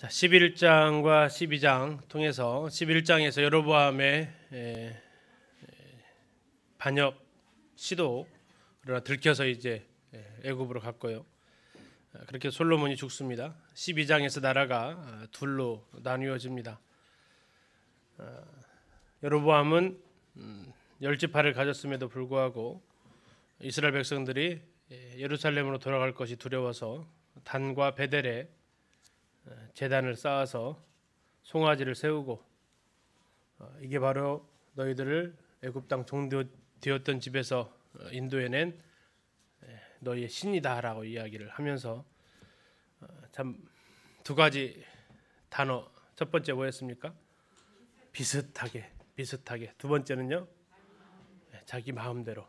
자, 11장과 12장 통해서 11장에서 여로보암의 반역 시도 그 들켜서 이제 애굽으로 갔고요. 아, 그렇게 솔로몬이 죽습니다. 12장에서 나라가 아, 둘로 나뉘어집니다. 아, 여로보암은 음, 열지파를 가졌음에도 불구하고 이스라엘 백성들이 예루살렘으로 돌아갈 것이 두려워서 단과 베델에 어, 재단을 쌓아서 송아지를 세우고 어, 이게 바로 너희들을 애굽 땅 종되었던 집에서 어, 인도해낸 너희의 신이다라고 이야기를 하면서 참두 가지 단어 첫 번째 뭐였습니까? 비슷하게 비슷하게 두 번째는요 네, 자기 마음대로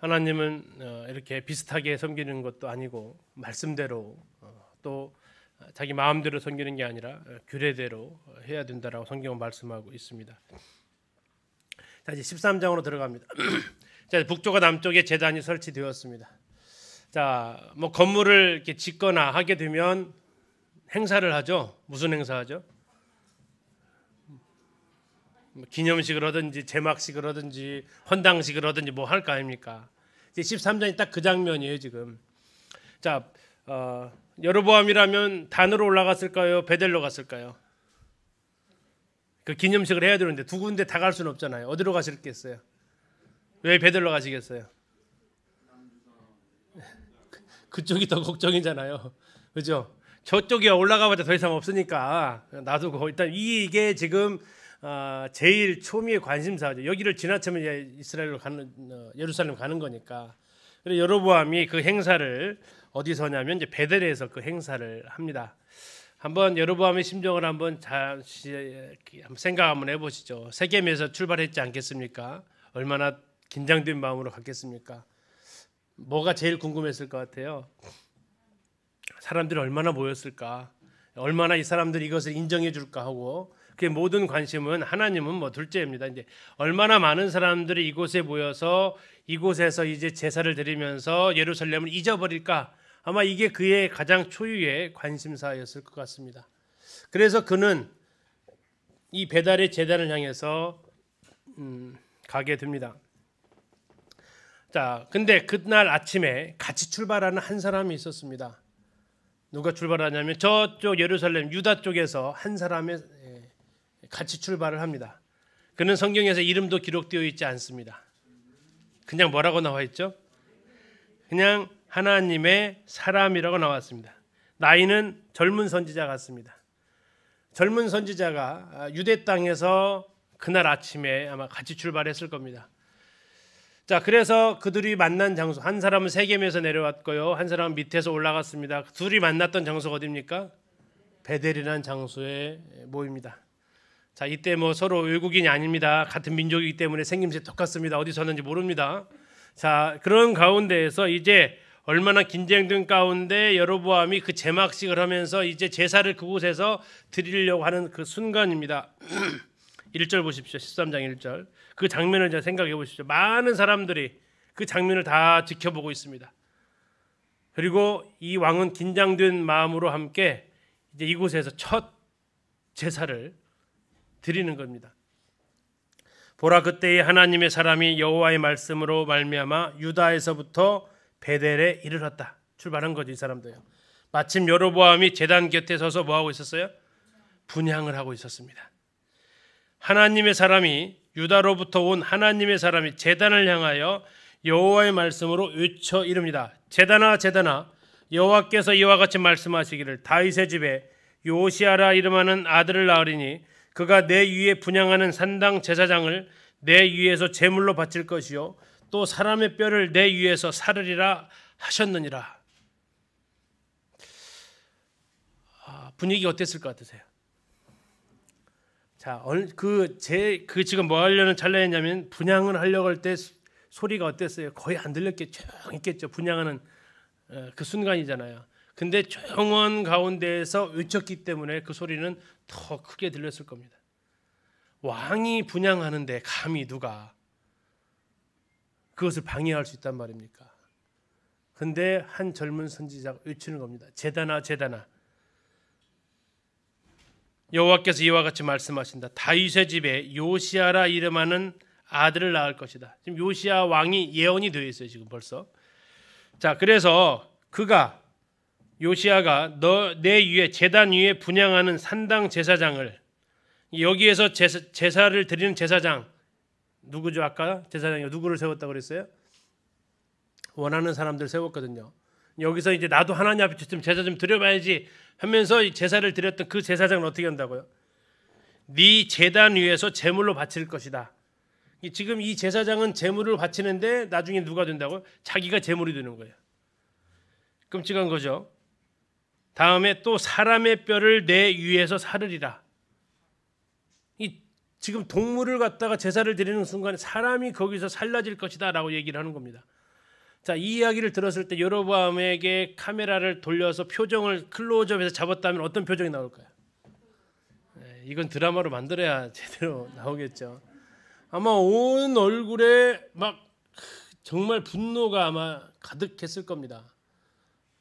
하나님은 이렇게 비슷하게 섬기는 것도 아니고 말씀대로 또 자기 마음대로 섬기는 게 아니라 어, 규례대로 해야 된다라고 성경은 말씀하고 있습니다. 자 이제 13장으로 들어갑니다. 자 북쪽과 남쪽에 재단이 설치되었습니다. 자뭐 건물을 이렇게 짓거나 하게 되면 행사를 하죠. 무슨 행사하죠? 뭐 기념식을 하든지 제막식을 하든지 헌당식을 하든지 뭐 할 거 아닙니까? 이제 13장이 딱 그 장면이에요 지금. 자 어, 여로보암이라면 단으로 올라갔을까요? 베델로 갔을까요? 그 기념식을 해야 되는데 두 군데 다 갈 수는 없잖아요. 어디로 가셨겠어요? 왜 베델로 가시겠어요? 그쪽이 더 걱정이잖아요. 그죠? 저쪽이 올라가봤자 더 이상 없으니까 놔두고 그 일단 이게 지금 어, 제일 초미의 관심사죠. 여기를 지나치면 이스라엘로 가는 어, 예루살렘 가는 거니까. 그래서 여로보암이 그 행사를 어디서냐면 이제 베델에서 그 행사를 합니다. 한번 여로보의 심정을 한번 잘 생각 한번 해보시죠. 세겜에서 출발했지 않겠습니까? 얼마나 긴장된 마음으로 갔겠습니까? 뭐가 제일 궁금했을 것 같아요? 사람들이 얼마나 모였을까? 얼마나 이 사람들이 이것을 인정해 줄까 하고 그 모든 관심은 하나님은 뭐 둘째입니다. 이제 얼마나 많은 사람들이 이곳에 모여서 이곳에서 이제 제사를 드리면서 예루살렘을 잊어버릴까 아마 이게 그의 가장 초유의 관심사였을 것 같습니다. 그래서 그는 이 배달의 재단을 향해서 음, 가게 됩니다. 자, 근데 그날 아침에 같이 출발하는 한 사람이 있었습니다. 누가 출발하냐면 저쪽 예루살렘 유다 쪽에서 한 사람의 예, 같이 출발을 합니다. 그는 성경에서 이름도 기록되어 있지 않습니다. 그냥 뭐라고 나와 있죠? 그냥 하나님의 사람이라고 나왔습니다. 나이는 젊은 선지자 같습니다. 젊은 선지자가 유대 땅에서 그날 아침에 아마 같이 출발했을 겁니다. 자, 그래서 그들이 만난 장소 한 사람은 세겜에서 내려왔고요. 한 사람은 밑에서 올라갔습니다. 둘이 만났던 장소가 어디입니까? 베델이라는 장소에 모입니다. 자, 이때 뭐 서로 외국인이 아닙니다. 같은 민족이기 때문에 생김새 똑같습니다. 어디서 왔는지 모릅니다. 자, 그런 가운데에서 이제 얼마나 긴장된 가운데 여로보암이 그 제막식을 하면서 이제 제사를 그곳에서 드리려고 하는 그 순간입니다. 1절 보십시오. 13장 1절. 그 장면을 제 생각해 보십시오. 많은 사람들이 그 장면을 다 지켜보고 있습니다. 그리고 이 왕은 긴장된 마음으로 함께 이제 이곳에서 첫 제사를 드리는 겁니다. 보라 그때에 하나님의 사람이 여호와의 말씀으로 말미암아 유다에서부터 베델에 이르렀다. 출발한 거죠, 이 사람도요. 마침 여로보암이 제단 곁에 서서 뭐 하고 있었어요? 분양을 하고 있었습니다. 하나님의 사람이 유다로부터 온 하나님의 사람이 제단을 향하여 여호와의 말씀으로 외쳐 이릅니다. 제단아 제단아 여호와께서 이와 같이 말씀하시기를 다윗의 집에 요시아라 이름하는 아들을 낳으리니 그가 내 위에 분양하는 산당 제사장을 내 위에서 제물로 바칠 것이요 또 사람의 뼈를 내 위에서 살으리라 하셨느니라. 아, 분위기 어땠을 것 같으세요? 자, 그제그 그 지금 뭐 하려는 찰나였냐면 분양을 하려고 할 때 소리가 어땠어요? 거의 안 들렸겠죠. 있겠죠. 분양하는 어, 그 순간이잖아요. 근데 정원 가운데에서 외쳤기 때문에 그 소리는 더 크게 들렸을 겁니다. 왕이 분양하는데 감히 누가 그것을 방해할 수 있단 말입니까? 근데 한 젊은 선지자가 외치는 겁니다. 제다나 제다나. 여호와께서 이와 같이 말씀하신다. 다윗의 집에 요시아라 이름하는 아들을 낳을 것이다. 지금 요시아 왕이 예언이 되어 있어요. 지금 벌써. 자, 그래서 그가 요시아가 너 내 위에 제단 위에 분양하는 산당 제사장을 여기에서 제사, 를 드리는 제사장 누구죠 아까 제사장이 누구를 세웠다 고 그랬어요? 원하는 사람들 세웠거든요. 여기서 이제 나도 하나님 앞에 좀 제사 좀 드려봐야지 하면서 제사를 드렸던 그 제사장은 어떻게 한다고요? 네 제단 위에서 제물로 바칠 것이다. 지금 이 제사장은 제물을 바치는데 나중에 누가 된다고? 자기가 제물이 되는 거예요. 끔찍한 거죠. 다음에 또 사람의 뼈를 내 위에서 사르리라. 지금 동물을 갖다가 제사를 드리는 순간 사람이 거기서 살라질 것이다라고 얘기를 하는 겁니다. 자, 이 이야기를 들었을 때 여로보암에게 카메라를 돌려서 표정을 클로즈업해서 잡았다면 어떤 표정이 나올까요? 네, 이건 드라마로 만들어야 제대로 나오겠죠. 아마 온 얼굴에 막 정말 분노가 아마 가득했을 겁니다.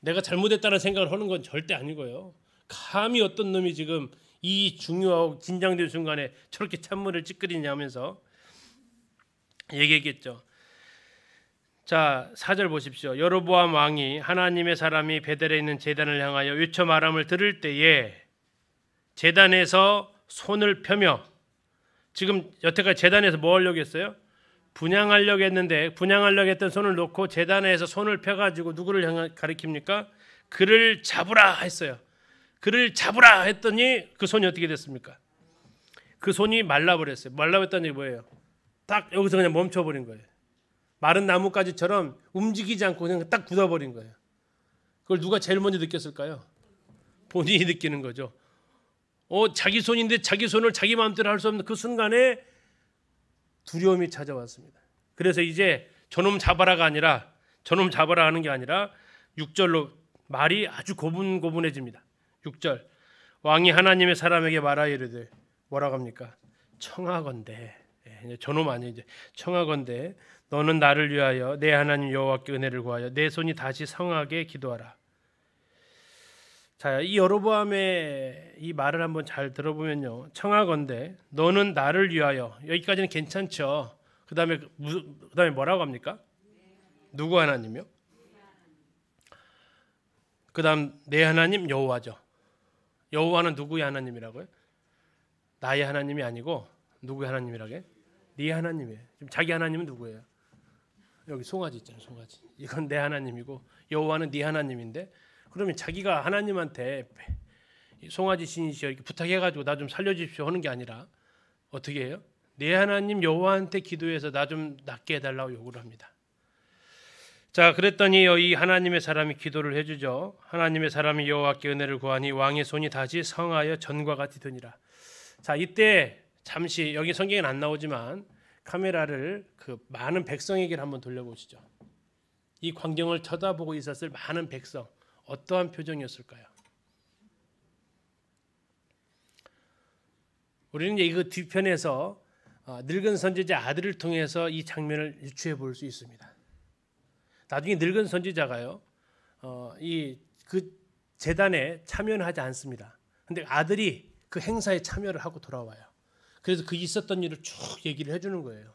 내가 잘못했다는 생각을 하는 건 절대 아니고요. 감히 어떤 놈이 지금 이 중요하고 긴장된 순간에 저렇게 찬물을 찌그리냐면서 얘기했겠죠. 자, 사절 보십시오. 여로보암 왕이 하나님의 사람이 베델에 있는 제단을 향하여 외쳐 말함을 들을 때에 제단에서 손을 펴며 지금 여태까지 제단에서 뭐 하려고 했어요? 분양하려고 했는데 분양하려고 했던 손을 놓고 제단에서 손을 펴 가지고 누구를 향해 가리킵니까? 그를 잡으라 했어요. 그를 잡으라 했더니 그 손이 어떻게 됐습니까? 그 손이 말라버렸어요. 말라버렸다는 게 뭐예요? 딱 여기서 그냥 멈춰버린 거예요. 마른 나뭇가지처럼 움직이지 않고 그냥 딱 굳어버린 거예요. 그걸 누가 제일 먼저 느꼈을까요? 본인이 느끼는 거죠. 어, 자기 손인데 자기 손을 자기 마음대로 할 수 없는 그 순간에 두려움이 찾아왔습니다. 그래서 이제 저놈 잡아라가 아니라 저놈 잡아라 하는 게 아니라 6절로 말이 아주 고분고분해집니다. 6절 왕이 하나님의 사람에게 말하이르되 뭐라고 합니까? 청하건대 예, 저놈 아니 이제 청하건대 너는 나를 위하여 내 하나님 여호와께 은혜를 구하여 내 손이 다시 성하게 기도하라. 자, 이 여로보암의 이 말을 한번 잘 들어보면요. 청하건대 너는 나를 위하여 여기까지는 괜찮죠. 그다음에 그다음에 뭐라고 합니까? 누구 하나님요? 그다음 내 하나님 여호와죠. 여호와는 누구의 하나님이라고요? 나의 하나님이 아니고 누구의 하나님이라게? 네 하나님이에요. 지금 자기 하나님은 누구예요? 여기 송아지 있잖아요. 송아지. 이건 내 하나님이고 여호와는 네 하나님인데 그러면 자기가 하나님한테 송아지 신이시여 이렇게 부탁해가지고 나 좀 살려주십시오 하는 게 아니라 어떻게 해요? 내 하나님 여호와한테 기도해서 나 좀 낫게 해달라고 요구를 합니다. 자 그랬더니 이 하나님의 사람이 기도를 해주죠. 하나님의 사람이 여호와께 은혜를 구하니 왕의 손이 다시 성하여 전과 같이 되니라. 자 이때 잠시 여기 성경엔 안 나오지만 카메라를 그 많은 백성에게 한번 돌려보시죠. 이 광경을 쳐다보고 있었을 많은 백성 어떠한 표정이었을까요? 우리는 이거 그 뒤편에서 어, 늙은 선지자 아들을 통해서 이 장면을 유추해 볼 수 있습니다. 나중에 늙은 선지자가요. 어, 이그 재단에 참여는 하지 않습니다. 근데 아들이 그 행사에 참여를 하고 돌아와요. 그래서 그 있었던 일을 쭉 얘기를 해주는 거예요.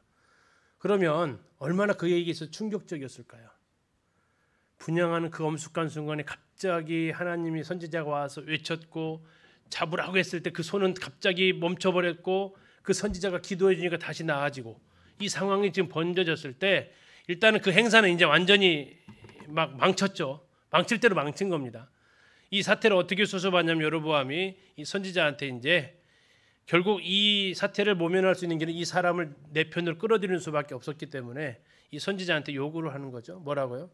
그러면 얼마나 그 얘기에서 충격적이었을까요? 분양하는 그 엄숙한 순간에 갑자기 하나님이 선지자가 와서 외쳤고 잡으라고 했을 때 그 손은 갑자기 멈춰버렸고 그 선지자가 기도해 주니까 다시 나아지고 이 상황이 지금 번져졌을 때 일단은 그 행사는 이제 완전히 막 망쳤죠. 망칠 대로 망친 겁니다. 이 사태를 어떻게 수습하냐면 여로보암이 이 선지자한테 이제 결국 이 사태를 모면할 수 있는 길은 이 사람을 내 편으로 끌어들이는 수밖에 없었기 때문에 이 선지자한테 요구를 하는 거죠. 뭐라고요?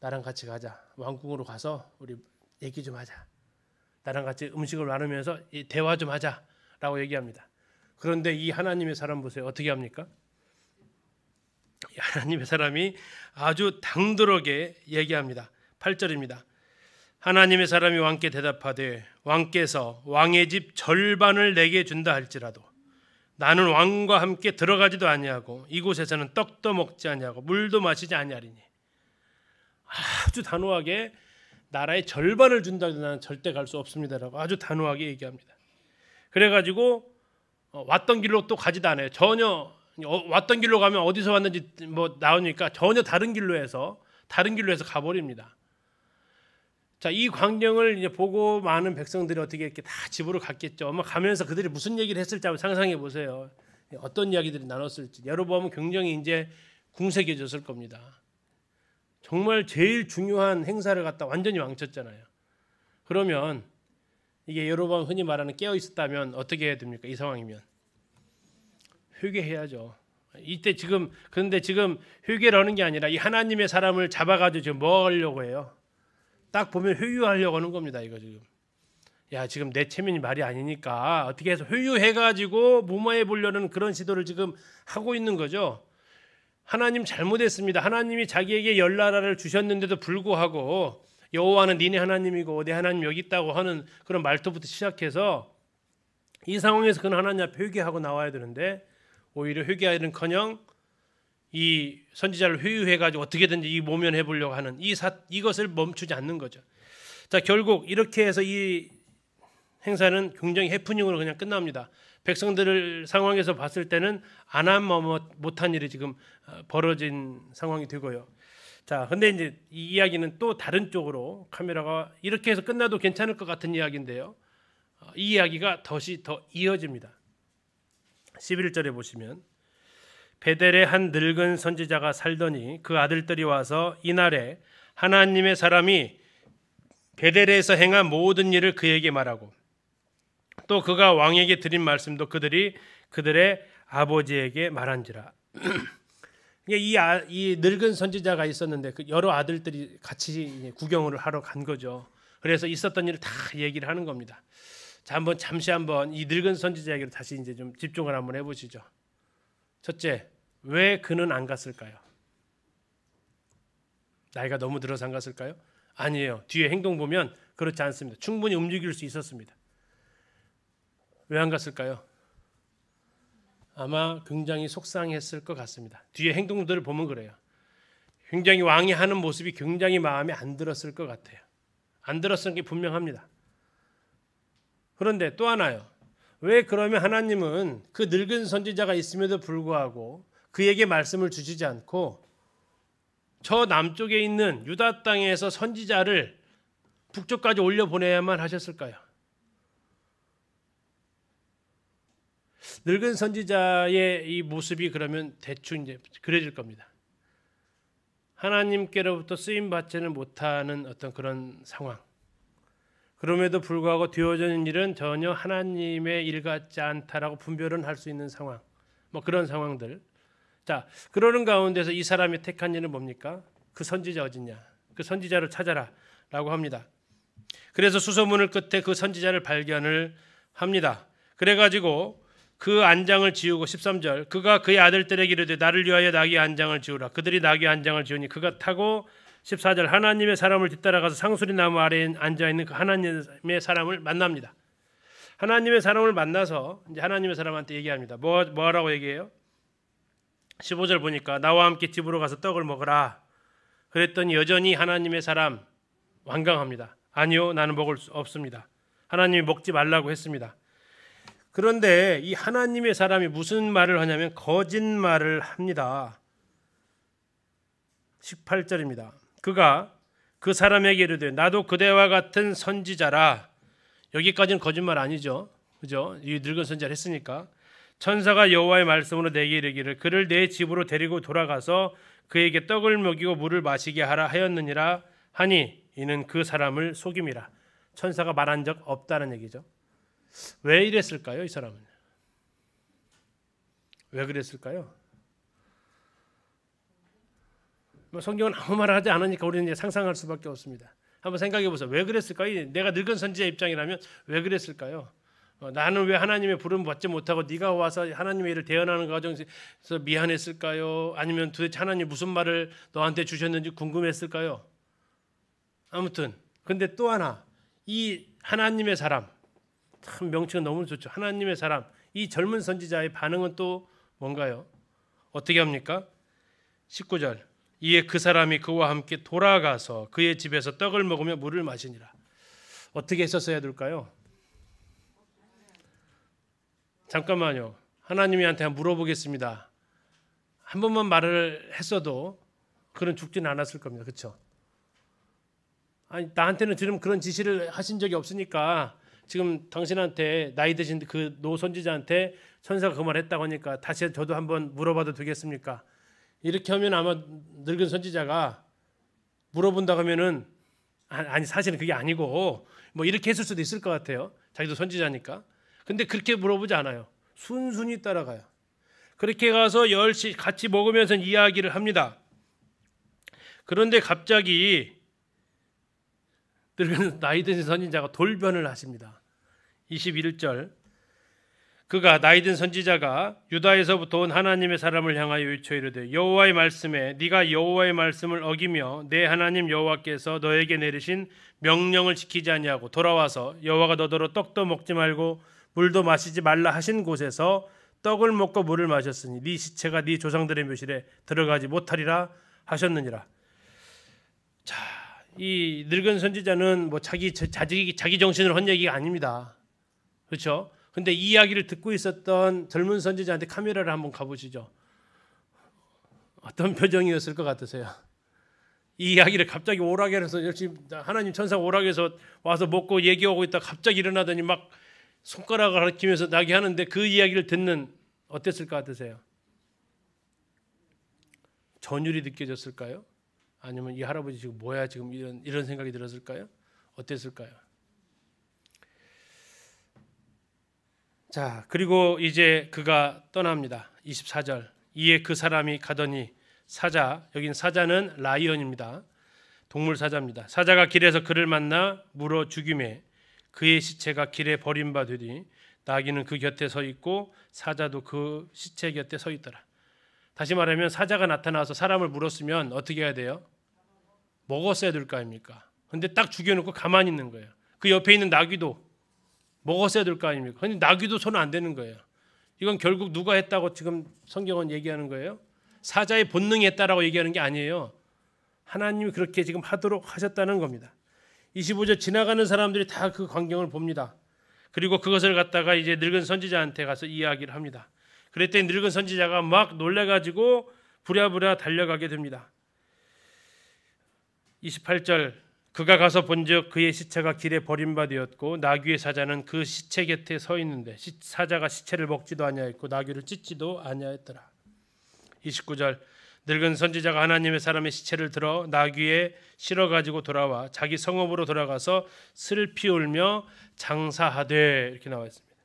나랑 같이 가자. 왕궁으로 가서 우리 얘기 좀 하자. 나랑 같이 음식을 나누면서 대화 좀 하자라고 얘기합니다. 그런데 이 하나님의 사람 보세요. 어떻게 합니까? 하나님의 사람이 아주 당돌하게 얘기합니다. 8절입니다. 하나님의 사람이 왕께 대답하되 왕께서 왕의 집 절반을 내게 준다 할지라도 나는 왕과 함께 들어가지도 아니하고 이곳에서는 떡도 먹지 아니하고 물도 마시지 아니하리니 아주 단호하게 나라의 절반을 준다 해도 나는 절대 갈 수 없습니다라고 아주 단호하게 얘기합니다. 그래가지고 어, 왔던 길로 또 가지도 않아요. 전혀 어, 왔던 길로 가면 어디서 왔는지 뭐 나오니까 전혀 다른 길로 해서 다른 길로 해서 가버립니다. 자, 이 광경을 이제 보고 많은 백성들이 어떻게 이렇게 다 집으로 갔겠죠. 아마 뭐 가면서 그들이 무슨 얘기를 했을지 한번 상상해 보세요. 어떤 이야기들이 나눴을지. 여로보암은 굉장히 이제 궁색해졌을 겁니다. 정말 제일 중요한 행사를 갖다 완전히 망쳤잖아요. 그러면 이게 여로보암 흔히 말하는 깨어 있었다면 어떻게 해야 됩니까? 이 상황이면 회개해야죠. 이때 지금 그런데 지금 회개를 하는 게 아니라 이 하나님의 사람을 잡아가지고 지금 뭐 하려고 해요? 딱 보면 회유하려고 하는 겁니다. 이거 지금. 야 지금 내 체면이 말이 아니니까 어떻게 해서 회유해가지고 무마해 보려는 그런 시도를 지금 하고 있는 거죠. 하나님 잘못했습니다. 하나님이 자기에게 열나라를 주셨는데도 불구하고 여호와는 니네 하나님이고 내 하나님 여기 있다고 하는 그런 말투부터 시작해서 이 상황에서 그는 하나님 앞에 회개하고 나와야 되는데 오히려 회개하기는커녕 이 선지자를 회유해가지고 어떻게든지 이 모면해 보려고 하는 이 사, 이것을 멈추지 않는 거죠. 자 결국 이렇게 해서 이 행사는 굉장히 해프닝으로 그냥 끝납니다. 백성들을 상황에서 봤을 때는 안 한 못한 일이 지금 어, 벌어진 상황이 되고요. 자, 근데 이제 이 이야기는 또 다른 쪽으로 카메라가 이렇게 해서 끝나도 괜찮을 것 같은 이야기인데요. 어, 이 이야기가 더시 더 이어집니다. 11절에 보시면 베델에한 늙은 선지자가 살더니 그 아들들이 와서 이날에 하나님의 사람이 베델에서 행한 모든 일을 그에게 말하고 또 그가 왕에게 드린 말씀도 그들이 그들의 아버지에게 말한지라. 이, 아, 이 늙은 선지자가 있었는데 그 여러 아들들이 같이 구경을 하러 간 거죠. 그래서 있었던 일을 다 얘기를 하는 겁니다. 자 한번 잠시 한번 이 늙은 선지자에게로 다시 이제 좀 집중을 한번 해보시죠. 첫째, 왜 그는 안 갔을까요? 나이가 너무 들어서 안 갔을까요? 아니에요. 뒤에 행동 보면 그렇지 않습니다. 충분히 움직일 수 있었습니다. 왜 안 갔을까요? 아마 굉장히 속상했을 것 같습니다. 뒤에 행동들을 보면 그래요. 굉장히 왕이 하는 모습이 굉장히 마음에 안 들었을 것 같아요. 안 들었을 게 분명합니다. 그런데 또 하나요. 왜 그러면 하나님은 그 늙은 선지자가 있음에도 불구하고 그에게 말씀을 주시지 않고 저 남쪽에 있는 유다 땅에서 선지자를 북쪽까지 올려 보내야만 하셨을까요? 늙은 선지자의 이 모습이 그러면 대충 이제 그려질 겁니다. 하나님께로부터 쓰임 받지는 못하는 어떤 그런 상황. 그럼에도 불구하고 되어지는 일은 전혀 하나님의 일 같지 않다라고 분별은 할 수 있는 상황. 뭐 그런 상황들. 자, 그러는 가운데서 이 사람이 택한 일은 뭡니까? 그 선지자 어딨냐? 그 선지자를 찾아라라고 합니다. 그래서 수소문을 끝에 그 선지자를 발견을 합니다. 그래 가지고 그 안장을 지우고 13절 그가 그의 아들들에게 이르되 나를 위하여 나귀 안장을 지우라 그들이 나귀 안장을 지우니 그가 타고 14절 하나님의 사람을 뒤따라가서 상수리 나무 아래에 앉아 있는 그 하나님의 사람을 만납니다. 하나님의 사람을 만나서 이제 하나님의 사람한테 얘기합니다. 뭐 뭐라고 얘기해요? 15절 보니까 나와 함께 집으로 가서 떡을 먹으라. 그랬더니 여전히 하나님의 사람 완강합니다. 아니요, 나는 먹을 수 없습니다. 하나님이 먹지 말라고 했습니다. 그런데 이 하나님의 사람이 무슨 말을 하냐면 거짓말을 합니다. 18절입니다. 그가 그 사람에게 이르되 나도 그대와 같은 선지자라 여기까지는 거짓말 아니죠. 그죠? 이 늙은 선지자를 했으니까 천사가 여호와의 말씀으로 내게 이르기를 그를 내 집으로 데리고 돌아가서 그에게 떡을 먹이고 물을 마시게 하라 하였느니라 하니 이는 그 사람을 속임이라 천사가 말한 적 없다는 얘기죠. 왜 이랬을까요, 이 사람은? 왜 그랬을까요? 뭐 성경은 아무 말을 하지 않으니까 우리는 이제 상상할 수밖에 없습니다. 한번 생각해 보세요. 왜 그랬을까요? 내가 늙은 선지의 입장이라면 왜 그랬을까요? 어, 나는 왜 하나님의 부름 받지 못하고 네가 와서 하나님의 일을 대연하는 과정에서 미안했을까요? 아니면 도대체 하나님 무슨 말을 너한테 주셨는지 궁금했을까요? 아무튼 근데 또 하나 이 하나님의 사람 참 명칭은 너무 좋죠. 하나님의 사람 이 젊은 선지자의 반응은 또 뭔가요? 어떻게 합니까? 19절 이에 그 사람이 그와 함께 돌아가서 그의 집에서 떡을 먹으며 물을 마시니라. 어떻게 했었어야 될까요? 잠깐만요. 하나님이한테 물어보겠습니다. 한 번만 말을 했어도 그런 죽지는 않았을 겁니다. 그렇죠? 아니 나한테는 지금 그런 지시를 하신 적이 없으니까 지금 당신한테 나이 드신 그노 선지자한테 천사가 그 말했다고 하니까 다시 저도 한번 물어봐도 되겠습니까? 이렇게 하면 아마 늙은 선지자가 물어본다 고 하면은 아, 아니 사실은 그게 아니고 뭐 이렇게 했을 수도 있을 것 같아요. 자기도 선지자니까. 근데 그렇게 물어보지 않아요. 순순히 따라가요. 그렇게 가서 열시 같이 먹으면서 이야기를 합니다. 그런데 갑자기 늙은 나이 드신 선지자가 돌변을 하십니다. 21절 그가 나이든 선지자가 유다에서부터 온 하나님의 사람을 향하여 유쳐 이르되 여호와의 말씀에 네가 여호와의 말씀을 어기며 내 하나님 여호와께서 너에게 내리신 명령을 지키지 아니하고 돌아와서 여호와가 너더러 떡도 먹지 말고 물도 마시지 말라 하신 곳에서 떡을 먹고 물을 마셨으니 네 시체가 네 조상들의 묘실에 들어가지 못하리라 하셨느니라. 자, 이 늙은 선지자는 뭐 자기 자기 자기 정신을 헌 얘기가 아닙니다. 그렇죠? 근데 이 이야기를 듣고 있었던 젊은 선지자한테 카메라를 한번 가보시죠. 어떤 표정이었을 것 같으세요? 이 이야기를 갑자기 오락에서 열심히 하나님 천사 오락에서 와서 먹고 얘기하고 있다 갑자기 일어나더니 막 손가락을 가리키면서 나게 하는데 그 이야기를 듣는 어땠을 것 같으세요? 전율이 느껴졌을까요? 아니면 이 할아버지 지금 뭐야 지금 이런 이런 생각이 들었을까요? 어땠을까요? 자, 그리고 이제 그가 떠납니다. 24절. 이에 그 사람이 가더니 사자, 여긴 사자는 라이언입니다. 동물 사자입니다. 사자가 길에서 그를 만나 물어 죽임에 그의 시체가 길에 버린 바 되니 나귀는 그 곁에 서 있고 사자도 그 시체 곁에 서 있더라. 다시 말하면 사자가 나타나서 사람을 물었으면 어떻게 해야 돼요? 먹었어야 될거 아닙니까? 근데 딱 죽여놓고 가만히 있는 거예요. 그 옆에 있는 나귀도 먹었어야 될 거 아닙니까? 근데 나귀도 손안 대는 거예요. 이건 결국 누가 했다고 지금 성경은 얘기하는 거예요? 사자의 본능이 했다라고 얘기하는 게 아니에요. 하나님이 그렇게 지금 하도록 하셨다는 겁니다. 25절 지나가는 사람들이 다 그 광경을 봅니다. 그리고 그것을 갖다가 이제 늙은 선지자한테 가서 이야기를 합니다. 그랬더니 늙은 선지자가 막 놀래가지고 부랴부랴 달려가게 됩니다. 28절 그가 가서 본즉 그의 시체가 길에 버림바되었고 나귀의 사자는 그 시체 곁에 서 있는데 사자가 시체를 먹지도 아니하였고 나귀를 찢지도 아니하였더라. 29절 늙은 선지자가 하나님의 사람의 시체를 들어 나귀에 실어 가지고 돌아와 자기 성읍으로 돌아가서 슬피 울며 장사하되 이렇게 나와 있습니다.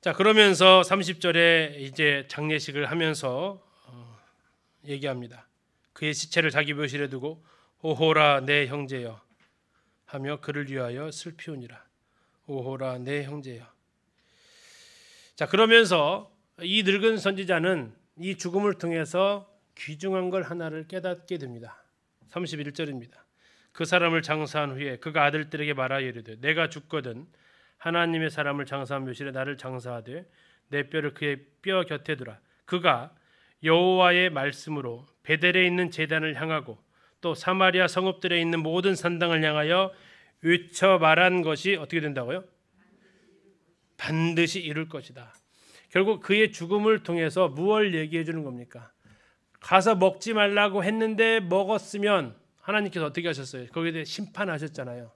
자 그러면서 30절에 이제 장례식을 하면서 어, 얘기합니다. 그의 시체를 자기 묘실에 두고 오호라 내 형제여 하며 그를 위하여 슬피우니라. 오호라 내 형제여. 자 그러면서 이 늙은 선지자는 이 죽음을 통해서 귀중한 걸 하나를 깨닫게 됩니다. 31절입니다. 그 사람을 장사한 후에 그가 아들들에게 말하이르되 내가 죽거든 하나님의 사람을 장사한 묘실에 나를 장사하되 내 뼈를 그의 뼈 곁에 두라. 그가 여호와의 말씀으로 베델에 있는 제단을 향하고 또 사마리아 성읍들에 있는 모든 산당을 향하여 외쳐 말한 것이 어떻게 된다고요? 반드시 이룰 것이다. 결국 그의 죽음을 통해서 무엇을 얘기해 주는 겁니까? 가서 먹지 말라고 했는데 먹었으면 하나님께서 어떻게 하셨어요? 거기에 대해 심판하셨잖아요.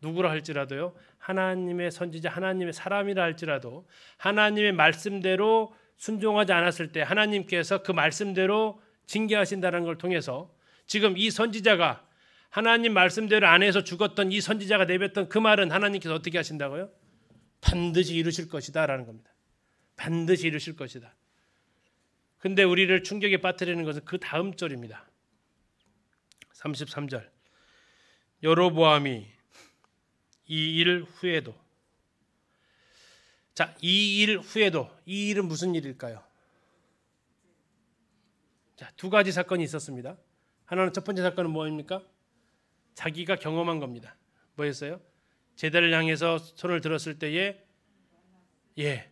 누구라 할지라도요. 하나님의 선지자, 하나님의 사람이라 할지라도 하나님의 말씀대로 순종하지 않았을 때 하나님께서 그 말씀대로 징계하신다는 걸 통해서 지금 이 선지자가 하나님 말씀대로 안에서 죽었던 이 선지자가 내뱉던 그 말은 하나님께서 어떻게 하신다고요? 반드시 이루실 것이다라는 겁니다. 반드시 이루실 것이다. 근데 우리를 충격에 빠뜨리는 것은 그 다음 절입니다. 33절. 여로보암이 이 일 후에도 자, 이 일 후에도 이 일은 무슨 일일까요? 자, 두 가지 사건이 있었습니다. 하나는 첫 번째 사건은 뭐입니까? 자기가 경험한 겁니다. 뭐였어요? 제대를 향해서 손을 들었을 때에 예,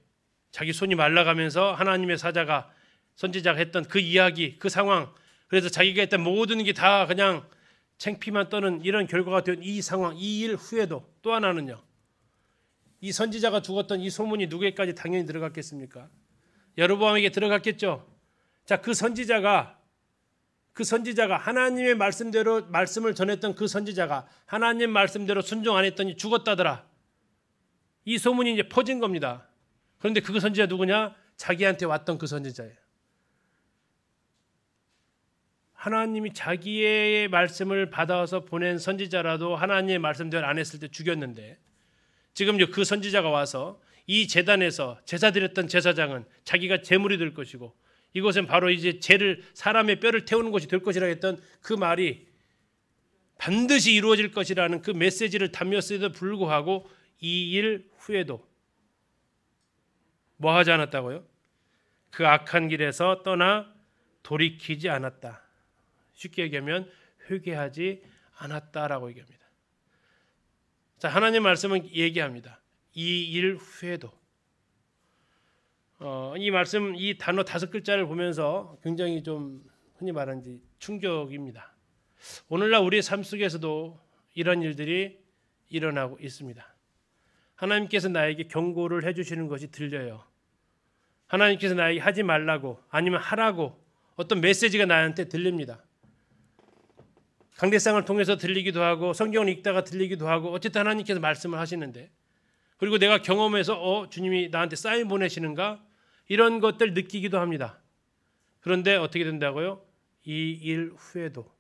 자기 손이 말라가면서 하나님의 사자가 선지자가 했던 그 이야기, 그 상황, 그래서 자기가 했던 모든 게 다 그냥 챙피만 떠는 이런 결과가 된 이 상황, 이 일 후에도 또 하나는요. 이 선지자가 죽었던 이 소문이 누구에까지 당연히 들어갔겠습니까? 여로보암에게 들어갔겠죠. 자, 그 선지자가 그 선지자가 하나님의 말씀대로 말씀을 전했던 그 선지자가 하나님 말씀대로 순종 안 했더니 죽었다더라. 이 소문이 이제 퍼진 겁니다. 그런데 그 선지자 누구냐? 자기한테 왔던 그 선지자예요. 하나님이 자기의 말씀을 받아서 보낸 선지자라도 하나님의 말씀대로 안 했을 때 죽였는데 지금 그 선지자가 와서 이 재단에서 제사 드렸던 제사장은 자기가 제물이 될 것이고 이곳은 바로 이제 죄를 사람의 뼈를 태우는 곳이 될 것이라 했던 그 말이 반드시 이루어질 것이라는 그 메시지를 담겼음에도 불구하고 이 일 후에도 뭐 하지 않았다고요? 그 악한 길에서 떠나 돌이키지 않았다. 쉽게 얘기하면 회개하지 않았다라고 얘기합니다. 자, 하나님 말씀은 얘기합니다. 이 일 후에도 어, 이 말씀 이 단어 다섯 글자를 보면서 굉장히 좀 흔히 말하는지 충격입니다. 오늘날 우리의 삶 속에서도 이런 일들이 일어나고 있습니다. 하나님께서 나에게 경고를 해주시는 것이 들려요. 하나님께서 나에게 하지 말라고 아니면 하라고 어떤 메시지가 나한테 들립니다. 강대상을 통해서 들리기도 하고 성경을 읽다가 들리기도 하고 어쨌든 하나님께서 말씀을 하시는데 그리고 내가 경험해서 어 주님이 나한테 사인 보내시는가 이런 것들 느끼기도 합니다. 그런데 어떻게 된다고요? 이 일 후에도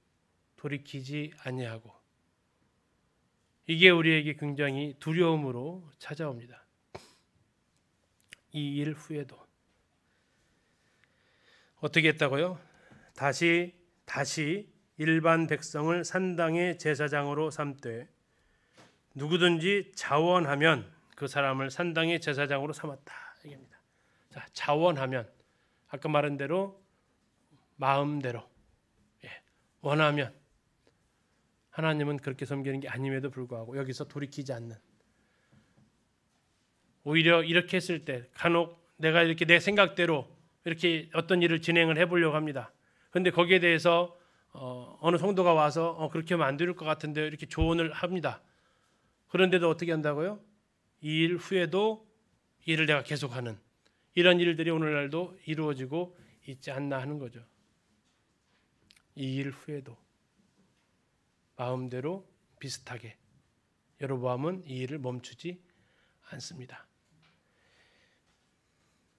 돌이키지 아니하고 이게 우리에게 굉장히 두려움으로 찾아옵니다. 이 일 후에도 어떻게 했다고요? 다시 다시 일반 백성을 산당의 제사장으로 삼되 누구든지 자원하면 그 사람을 산당의 제사장으로 삼았다. 이겁니다. 자, 자원하면 아까 말한 대로 마음대로 예, 원하면 하나님은 그렇게 섬기는 게 아님에도 불구하고 여기서 돌이키지 않는 오히려 이렇게 했을 때 간혹 내가 이렇게 내 생각대로 이렇게 어떤 일을 진행을 해보려고 합니다. 근데 거기에 대해서 어, 어느 성도가 와서 어, 그렇게 하면 안 될 것 같은데 이렇게 조언을 합니다. 그런데도 어떻게 한다고요? 이 일 후에도 일을 내가 계속하는 이런 일들이 오늘날도 이루어지고 있지 않나 하는 거죠. 이 일 후에도 마음대로 비슷하게 여로보암은 이 일을 멈추지 않습니다.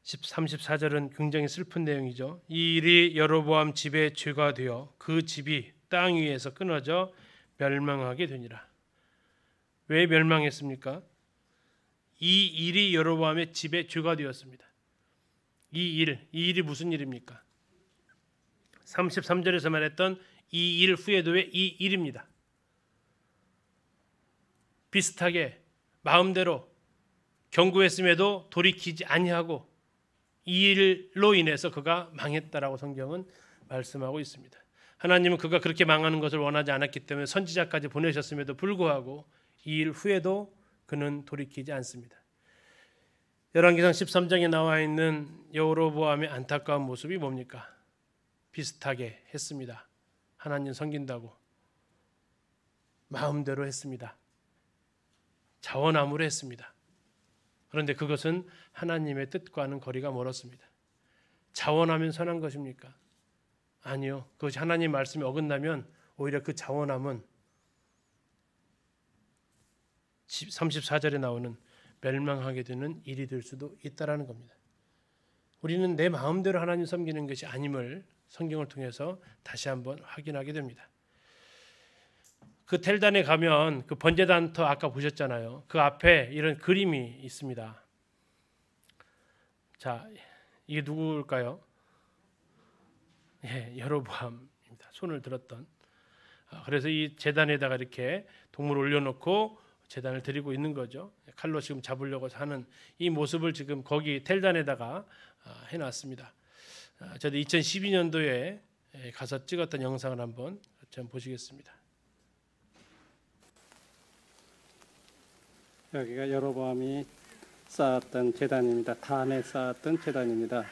34절은 굉장히 슬픈 내용이죠. 이 일이 여로보암 집에 죄가 되어 그 집이 땅 위에서 끊어져 멸망하게 되니라. 왜 멸망했습니까? 이 일이 여로보암의 집에 죄가 되었습니다. 이 일, 이 일이 무슨 일입니까? 33절에서 말했던 이 일 후에도의 이 일입니다. 비슷하게 마음대로 경고했음에도 돌이키지 아니하고 이 일로 인해서 그가 망했다라고 성경은 말씀하고 있습니다. 하나님은 그가 그렇게 망하는 것을 원하지 않았기 때문에 선지자까지 보내셨음에도 불구하고 이 일 후에도 그는 돌이키지 않습니다. 열왕기상 13장에 나와 있는 여로보암의 안타까운 모습이 뭡니까? 비슷하게 했습니다. 하나님 섬긴다고 마음대로 했습니다. 자원함으로 했습니다. 그런데 그것은 하나님의 뜻과는 거리가 멀었습니다. 자원하면 선한 것입니까? 아니요. 그것이 하나님 말씀에 어긋나면 오히려 그 자원함은 34절에 나오는 멸망하게 되는 일이 될 수도 있다라는 겁니다. 우리는 내 마음대로 하나님 섬기는 것이 아님을 성경을 통해서 다시 한번 확인하게 됩니다. 그 텔단에 가면 그 번제단터 아까 보셨잖아요. 그 앞에 이런 그림이 있습니다. 자, 이게 누구일까요? 예, 여로보암입니다. 손을 들었던. 아, 그래서 이 재단에다가 이렇게 동물 올려놓고 재단을 드리고 있는 거죠. 칼로 지금 잡으려고 하는 이 모습을 지금 거기 텔단에다가 아, 해놨습니다. 아, 저도 2012년도에 예, 가서 찍었던 영상을 한번 좀 보시겠습니다. 여기가 여로보암이 쌓았던 재단입니다. 단에 쌓았던 재단입니다.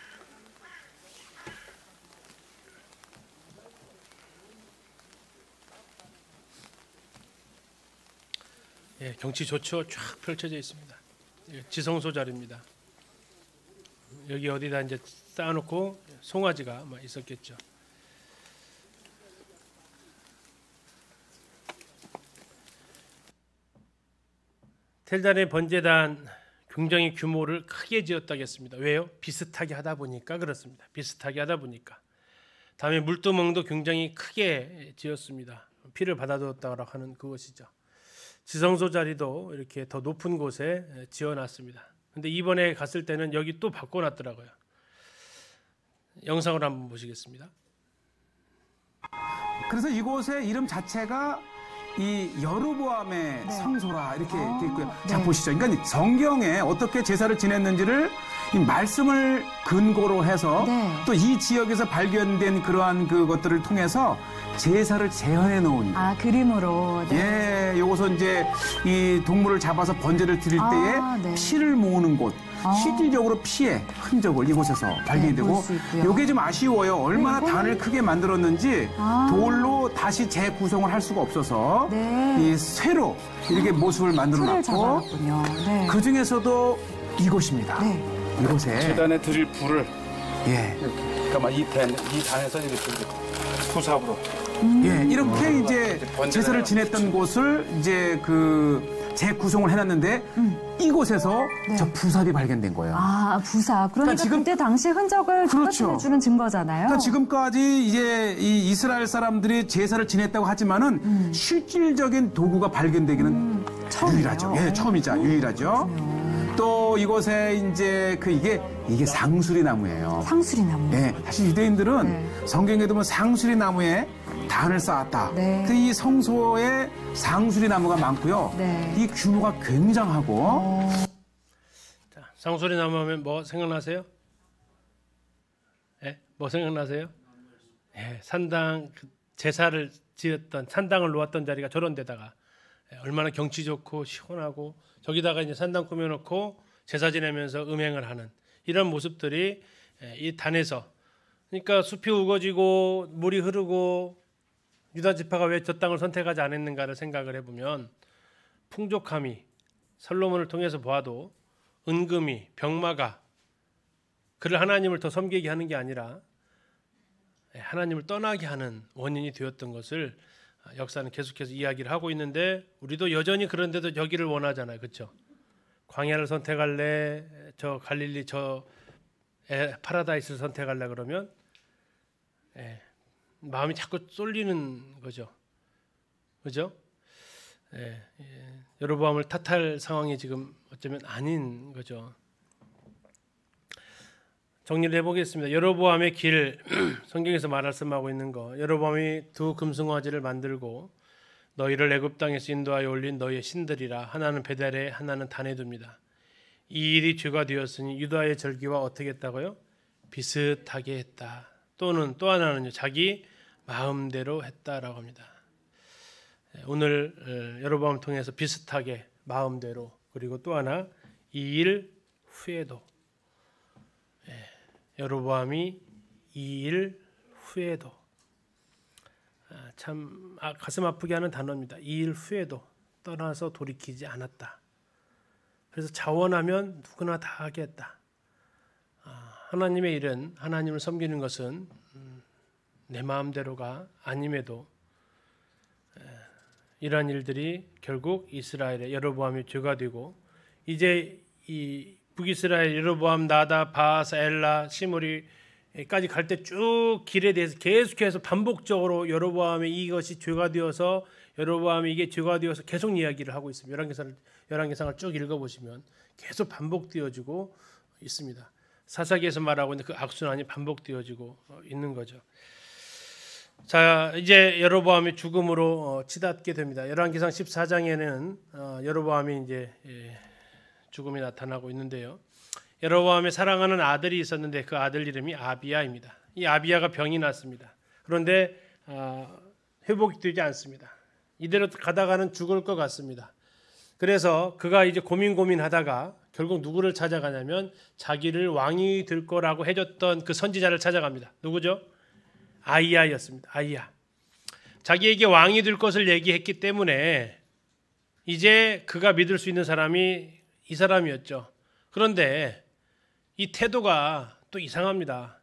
예, 경치 좋죠. 쫙 펼쳐져 있습니다. 예, 지성소 자리입니다. 여기 어디다 이제 쌓아놓고 송아지가 있었겠죠. 텔단의 번제단 굉장히 규모를 크게 지었다겠습니다. 왜요? 비슷하게 하다 보니까 그렇습니다. 비슷하게 하다 보니까 다음에 물두멍도 굉장히 크게 지었습니다. 피를 받아두었다고 하는 그것이죠. 지성소 자리도 이렇게 더 높은 곳에 지어놨습니다. 근데 이번에 갔을 때는 여기 또 바꿔놨더라고요. 영상을 한번 보시겠습니다. 그래서 이곳의 이름 자체가 이 여로보암의 네. 성소라 이렇게 아, 돼 있고요. 자 네. 보시죠. 그러니까 성경에 어떻게 제사를 지냈는지를 이 말씀을 근거로 해서 네. 또이 지역에서 발견된 그러한 그것들을 통해서 제사를 재현해 놓은 아 그림으로 네. 예 요것은 이제 이 동물을 잡아서 번제를 드릴 아, 때에 네. 피를 모으는 곳 아. 실질적으로 피해 흔적을 이곳에서 네, 발견이 되고 이게 좀 아쉬워요. 얼마나 네, 네, 단을 크게 만들었는지 아. 돌로 다시 재구성을 할 수가 없어서 네. 이 새로 이렇게 모습을 만들어놨고 네. 그 중에서도 이곳입니다. 네. 이곳에 재단에 드릴 불을 예. 그러니까 이단 에서 이렇게 수삽으로 음. 예 이렇게 음. 이제 제사를 지냈던 곳을 이제 그 재구성을 해놨는데 음. 이곳에서 네. 저부사비 발견된 거예요. 아부사 그러니까, 그러니까 지금 그때 당시 흔적을 그렇죠. 주는 증거잖아요. 그러니까 지금까지 이제 이 이스라엘 사람들이 제사를 지냈다고 하지만은 음. 실질적인 도구가 발견되기는 음. 유일하죠. 예, 처음이자 음. 유일하죠. 그렇군요. 또 이곳에 이제 그 이게 이게 상수리 나무예요. 상수리 나무. 예, 사실 유대인들은 네. 성경에 보면 상수리 나무에 단을 쌓았다. 네. 이 성소에 상수리 나무가 많고요. 네. 이 규모가 굉장하고. 어. 자, 상수리 나무 하면 뭐 생각나세요? 예? 뭐 생각나세요? 예, 산당 그 제사를 지었던 산당을 놓았던 자리가 저런 데다가 예, 얼마나 경치 좋고 시원하고 저기다가 이제 산당 꾸며놓고 제사 지내면서 음행을 하는 이런 모습들이 예, 이 단에서 그러니까 숲이 우거지고 물이 흐르고 유다 지파가 왜 저 땅을 선택하지 않았는가를 생각을 해보면 풍족함이 설로몬을 통해서 보아도 은금이 병마가 그를 하나님을 더 섬기게 하는 게 아니라 예, 하나님을 떠나게 하는 원인이 되었던 것을 역사는 계속해서 이야기를 하고 있는데 우리도 여전히 그런데도 여기를 원하잖아요, 그렇죠? 광야를 선택할래, 저 갈릴리 저 파라다이스를 선택할래 그러면 예, 마음이 자꾸 쏠리는 거죠. 그죠? 예, 예. 여로보암을 탓할 상황이 지금 어쩌면 아닌 거죠. 정리를 해보겠습니다. 여로보암의 길 성경에서 말씀하고 있는 거. 여로보암이 두 금송아지를 만들고 너희를 애굽 땅에서 인도하여 올린 너희의 신들이라 하나는 베델에 하나는 단에 둡니다. 이 일이 죄가 되었으니 유다의 절기와 어떻게 했다고요? 비슷하게 했다. 또는 또 하나는요. 자기 마음대로 했다라고 합니다. 예, 오늘 어, 여러분 통해서 비슷하게 마음대로 그리고 또 하나 이 일 후에도 예, 여로보이이 일 후에도 아, 참 아, 가슴 아프게 하는 단어입니다. 이 일 후에도 떠나서 돌이키지 않았다. 그래서 자원하면 누구나 다 하겠다. 아, 하나님의 일은 하나님을 섬기는 것은 내 마음대로가 아님에도 이러한 일들이 결국 이스라엘의 여로보암이 죄가 되고 이제 이 북이스라엘 여로보암 나다 바하사 엘라 시므리까지 갈 때 쭉 길에 대해서 계속해서 반복적으로 여로보암의 이것이 죄가 되어서 여로보암이 이게 죄가 되어서 계속 이야기를 하고 있습니다. 열왕기상을 열왕기상을 쭉 읽어보시면 계속 반복되어지고 있습니다. 사사기에서 말하고 있는 그 악순환이 반복되어지고 어, 있는 거죠. 자 이제 여로보암이 죽음으로 어, 치닫게 됩니다. 열왕기상 14장에는 어, 여로보암이 이제 예, 죽음이 나타나고 있는데요. 여로보암의 사랑하는 아들이 있었는데 그 아들 이름이 아비야입니다. 이 아비야가 병이 났습니다. 그런데 아, 회복이 되지 않습니다. 이대로 가다가는 죽을 것 같습니다. 그래서 그가 이제 고민 고민하다가 결국 누구를 찾아가냐면 자기를 왕이 될 거라고 해줬던 그 선지자를 찾아갑니다. 누구죠? 아이야였습니다. 아이야. 자기에게 왕이 될 것을 얘기했기 때문에 이제 그가 믿을 수 있는 사람이 이 사람이었죠. 그런데 이 태도가 또 이상합니다.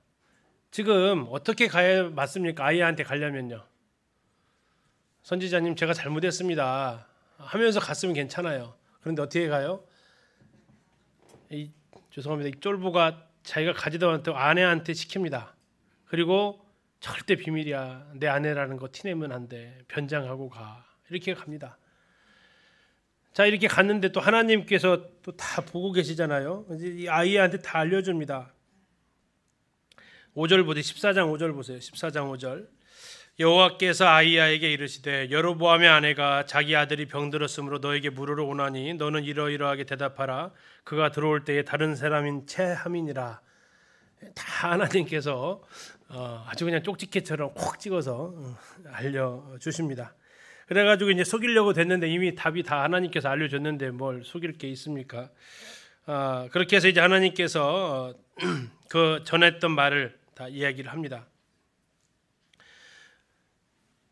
지금 어떻게 가야 맞습니까? 아이야한테 가려면요. 선지자님 제가 잘못했습니다. 하면서 갔으면 괜찮아요. 그런데 어떻게 가요? 이, 죄송합니다. 이 쫄보가 자기가 가지도 않던 아내한테 시킵니다. 그리고 절대 비밀이야. 내 아내라는 거 티내면 안 돼. 변장하고 가. 이렇게 갑니다. 자 이렇게 갔는데 또 하나님께서 또 다 보고 계시잖아요. 이제 이 아이한테 다 알려줍니다. 5절 보세요. 14장 5절 보세요. 14장 5절. 여호와께서 아이야에게 이르시되 여로보암의 아내가 자기 아들이 병들었으므로 너에게 물으러 오나니 너는 이러이러하게 대답하라 그가 들어올 때에 다른 사람인 채함이니라 다 하나님께서 어, 아주 그냥 쪽집게처럼 콕 찍어서 어, 알려 주십니다. 그래가지고 이제 속이려고 됐는데 이미 답이 다 하나님께서 알려줬는데 뭘 속일 게 있습니까? 아, 그렇게 해서 이제 하나님께서 어, 그 전했던 말을 다 이야기를 합니다.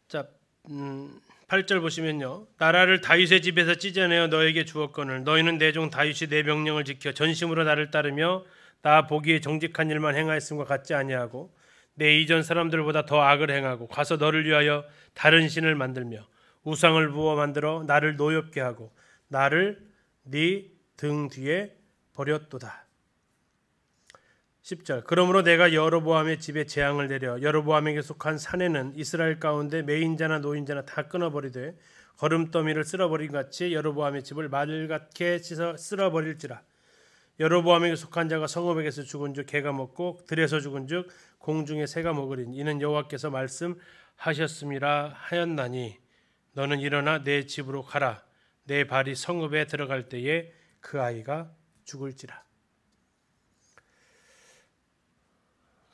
자, 음, 8절 보시면요. 나라를 다윗의 집에서 찢어내어 너에게 주었거늘 너희는 내 종 다윗이 내 명령을 지켜 전심으로 나를 따르며 나 보기에 정직한 일만 행하였음과 같지 아니하고 내 이전 사람들보다 더 악을 행하고 가서 너를 위하여 다른 신을 만들며 우상을 부어 만들어 나를 노엽게 하고 나를 네 등 뒤에 버렸도다. 10절 그러므로 내가 여로보암의 집에 재앙을 내려 여로보암에게 속한 산에는 이스라엘 가운데 매인자나 노인자나 다 끊어버리되 거름더미를 쓸어버린 같이 여로보암의 집을 말같게 쓸어버릴지라 여로보암에게 속한 자가 성읍에게서 죽은 즉 개가 먹고 들에서 죽은 즉 공중에 새가 먹으린 이는 여호와께서 말씀하셨음이라 하였나니 너는 일어나 내 집으로 가라 내 발이 성읍에 들어갈 때에 그 아이가 죽을지라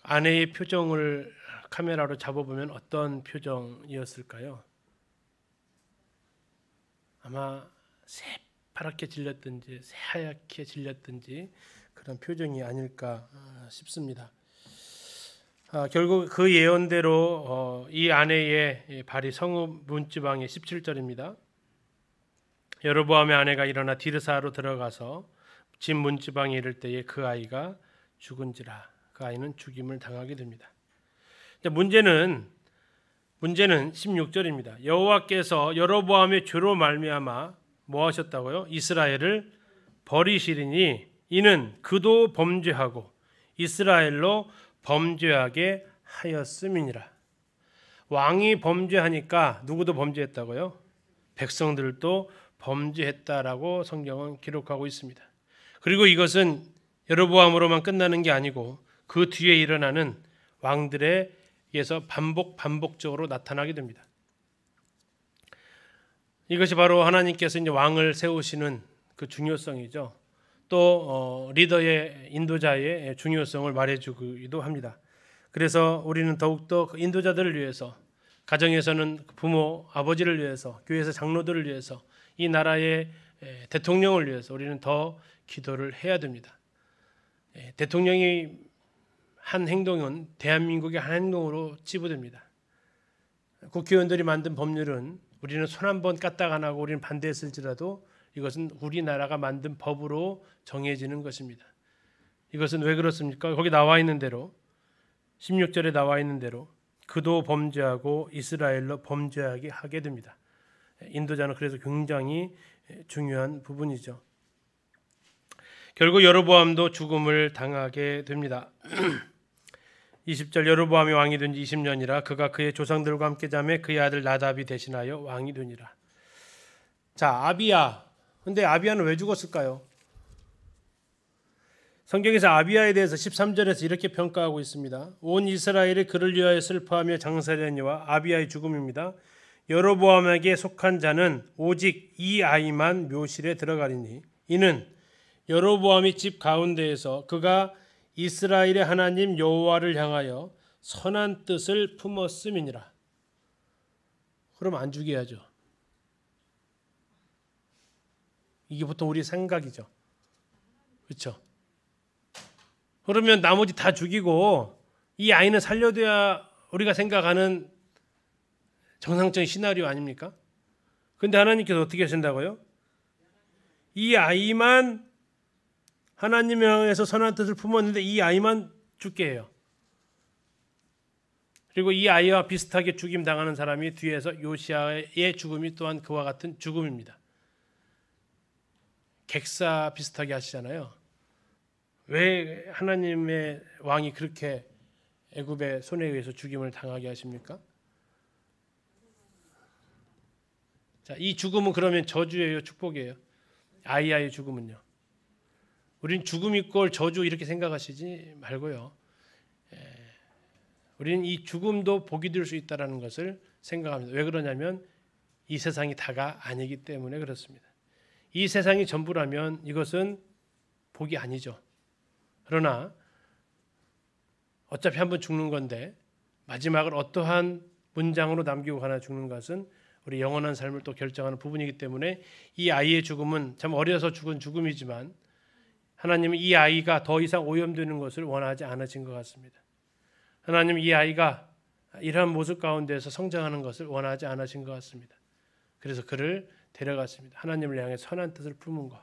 아내의 표정을 카메라로 잡아보면 어떤 표정이었을까요? 아마 파랗게 질렸든지 새하얗게 질렸든지 그런 표정이 아닐까 어, 싶습니다. 아, 결국 그 예언대로 어, 이 아내의 발이 성읍 문지방의 17절입니다. 여로보암의 아내가 일어나 디르사로 들어가서 집 문지방에 이를 때에 그 아이가 죽은지라 그 아이는 죽임을 당하게 됩니다. 문제는 문제는 16절입니다. 여호와께서 여로보암의 죄로 말미암아 뭐 하셨다고요? 이스라엘을 버리시리니 이는 그도 범죄하고 이스라엘로 범죄하게 하였음이니라. 왕이 범죄하니까 누구도 범죄했다고요? 백성들도 범죄했다라고 성경은 기록하고 있습니다. 그리고 이것은 여로보암으로만 끝나는 게 아니고 그 뒤에 일어나는 왕들에게서 반복 반복적으로 나타나게 됩니다. 이것이 바로 하나님께서 이제 왕을 세우시는 그 중요성이죠. 또 어, 리더의 인도자의 중요성을 말해주기도 합니다. 그래서 우리는 더욱더 그 인도자들을 위해서 가정에서는 그 부모, 아버지를 위해서 교회에서 장로들을 위해서 이 나라의 대통령을 위해서 우리는 더 기도를 해야 됩니다. 대통령이 한 행동은 대한민국의 한 행동으로 치부됩니다. 국회의원들이 만든 법률은 우리는 손 한 번 까딱 안 하고 우리는 반대했을지라도 이것은 우리나라가 만든 법으로 정해지는 것입니다. 이것은 왜 그렇습니까? 거기 나와 있는 대로 16절에 나와 있는 대로 그도 범죄하고 이스라엘로 범죄하게 하게 됩니다. 인도자는 그래서 굉장히 중요한 부분이죠. 결국 여로보암도 죽음을 당하게 됩니다. 20절 여로보암이 왕이 된 지 20년이라 그가 그의 조상들과 함께 잠에 그의 아들 나답이 대신하여 왕이 되니라. 자, 아비야. 근데 아비야는 왜 죽었을까요? 성경에서 아비야에 대해서 13절에서 이렇게 평가하고 있습니다. 온 이스라엘이 그를 위하여 슬퍼하며 장사되니와 아비야의 죽음입니다. 여로보암에게 속한 자는 오직 이 아이만 묘실에 들어가리니 이는 여로보암이 집 가운데에서 그가 이스라엘의 하나님 여호와를 향하여 선한 뜻을 품었음이니라. 그럼 안 죽여야죠. 이게 보통 우리 생각이죠. 그렇죠? 그러면 나머지 다 죽이고 이 아이는 살려둬야 우리가 생각하는 정상적인 시나리오 아닙니까? 근데 하나님께서 어떻게 하신다고요? 이 아이만 하나님의 향해서 선한 뜻을 품었는데 이 아이만 죽게 해요. 그리고 이 아이와 비슷하게 죽임 당하는 사람이 뒤에서 요시아의 죽음이 또한 그와 같은 죽음입니다. 객사 비슷하게 하시잖아요. 왜 하나님의 왕이 그렇게 애굽의 손에 의해서 죽임을 당하게 하십니까? 자, 이 죽음은 그러면 저주예요, 축복이에요. 아이아의 죽음은요. 우린 죽음이 꼴 저주 이렇게 생각하시지 말고요. 예. 우리는 이 죽음도 복이 될 수 있다라는 것을 생각합니다. 왜 그러냐면 이 세상이 다가 아니기 때문에 그렇습니다. 이 세상이 전부라면 이것은 복이 아니죠. 그러나 어차피 한 번 죽는 건데 마지막을 어떠한 문장으로 남기고 가나 죽는 것은 우리 영원한 삶을 또 결정하는 부분이기 때문에 이 아이의 죽음은 참 어려서 죽은 죽음이지만 하나님은 이 아이가 더 이상 오염되는 것을 원하지 않으신 것 같습니다. 하나님 이 아이가 이러한 모습 가운데서 성장하는 것을 원하지 않으신 것 같습니다. 그래서 그를 데려갔습니다. 하나님을 향해 선한 뜻을 품은 것.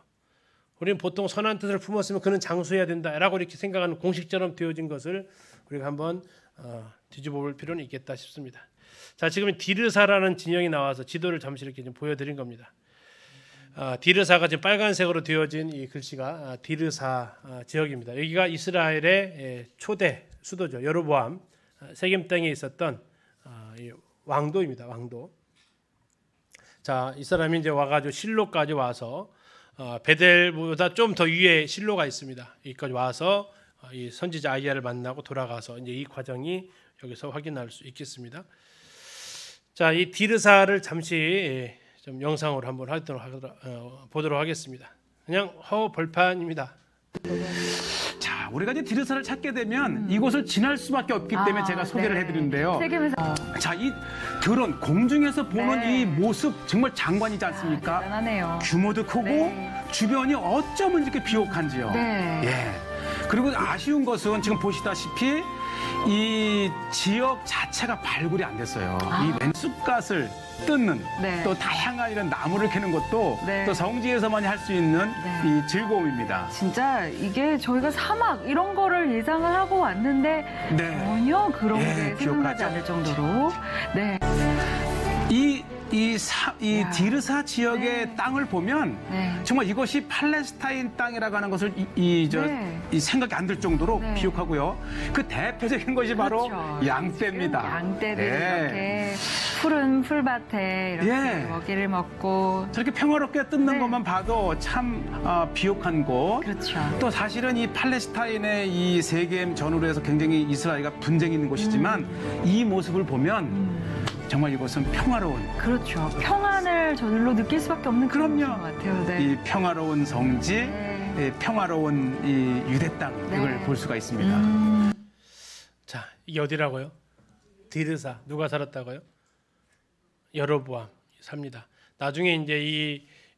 우리는 보통 선한 뜻을 품었으면 그는 장수해야 된다라고 이렇게 생각하는 공식처럼 되어진 것을 우리가 한번 어, 뒤집어 볼 필요는 있겠다 싶습니다. 자, 지금 디르사라는 진영이 나와서 지도를 잠시 이렇게 좀 보여드린 겁니다. 아, 디르사가 지금 빨간색으로 되어진 이 글씨가 아, 디르사 아, 지역입니다. 여기가 이스라엘의 예, 초대 수도죠. 여로보암 세겜 땅에 있었던 왕도입니다. 왕도. 자, 이 사람이 이제 와가지고 실로까지 와서 베델보다 좀 더 위에 실로가 있습니다. 여기까지 와서 이 선지자 아이야를 만나고 돌아가서 이제 이 과정이 여기서 확인할 수 있겠습니다. 자, 이 디르사를 잠시 예, 좀 영상으로 한번 하도록 어, 보도록 하겠습니다. 그냥 허 벌판입니다. 자, 우리가 이제 디르사를 찾게 되면 음. 이곳을 지날 수밖에 없기 때문에 아, 제가 네. 소개를 네. 해드리는데요. 어. 자, 이 드론 공중에서 보는 네. 이 모습 정말 장관이지 아, 않습니까? 아, 대단하네요. 규모도 크고 네. 주변이 어쩌면 이렇게 비옥한지요. 네. 예. 그리고 아쉬운 것은 지금 보시다시피 이 지역 자체가 발굴이 안 됐어요. 아. 이맨쑥갓을 뜯는 네. 또 다양한 이런 나무를 캐는 것도 네. 또 성지에서만 할 수 있는 네. 이 즐거움입니다. 진짜 이게 저희가 사막 이런 거를 예상을 하고 왔는데 네. 전혀 그런 네, 게생각하지 않을 정도로 네. 이 이, 사, 이 디르사 지역의 네. 땅을 보면 네. 정말 이것이 팔레스타인 땅이라고 하는 것을 이, 이, 저, 네. 이 생각이 안 들 정도로 네. 비옥하고요. 그 대표적인 것이 바로 그렇죠. 양떼입니다. 양떼들 네. 이렇게 푸른 풀밭에 이렇게 예. 먹이를 먹고 저렇게 평화롭게 뜯는 네. 것만 봐도 참 어, 비옥한 곳. 그렇죠. 또 사실은 이 팔레스타인의 이 세겜 전후로 해서 굉장히 이스라엘과 분쟁이 있는 곳이지만 음. 이 모습을 보면 음. 정말 이곳은 평화로운 그렇죠. 평안을 저절로 느낄 수밖에 없는 그런 것 같아요. 네. 이 평화로운 성지, 네. 이 평화로운 이 유대 땅 네. 이걸 볼 수가 있습니다. 음. 자, 이게 어디라고요? 디드사 누가 살았다고요? 여로보암 삽니다. 나중에 이제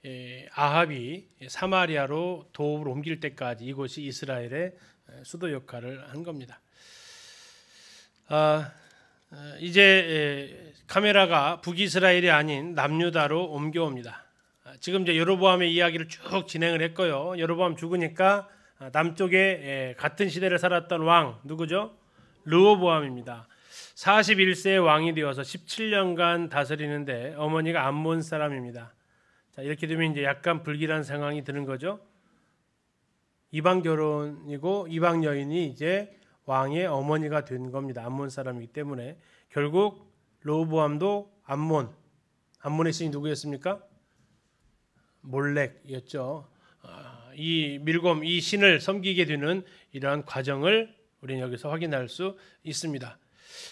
이 아합이 사마리아로 도읍을 옮길 때까지 이곳이 이스라엘의 수도 역할을 한 겁니다. 아, 어, 이제 카메라가 북이스라엘이 아닌 남유다로 옮겨옵니다. 아, 지금 이제 여로보암의 이야기를 쭉 진행을 했고요. 여로보암 죽으니까 아, 남쪽에 예, 같은 시대를 살았던 왕 누구죠? 르호보암입니다. 41세의 왕이 되어서 17년간 다스리는데 어머니가 암몬 사람입니다. 자, 이렇게 되면 이제 약간 불길한 상황이 드는 거죠. 이방 결혼이고 이방 여인이 이제 왕의 어머니가 된 겁니다. 암몬 사람이기 때문에 결국 로보암도 암몬. 암몬의 신이 누구였습니까? 몰렉이었죠. 아, 이 밀곰 이 신을 섬기게 되는 이러한 과정을 우리는 여기서 확인할 수 있습니다.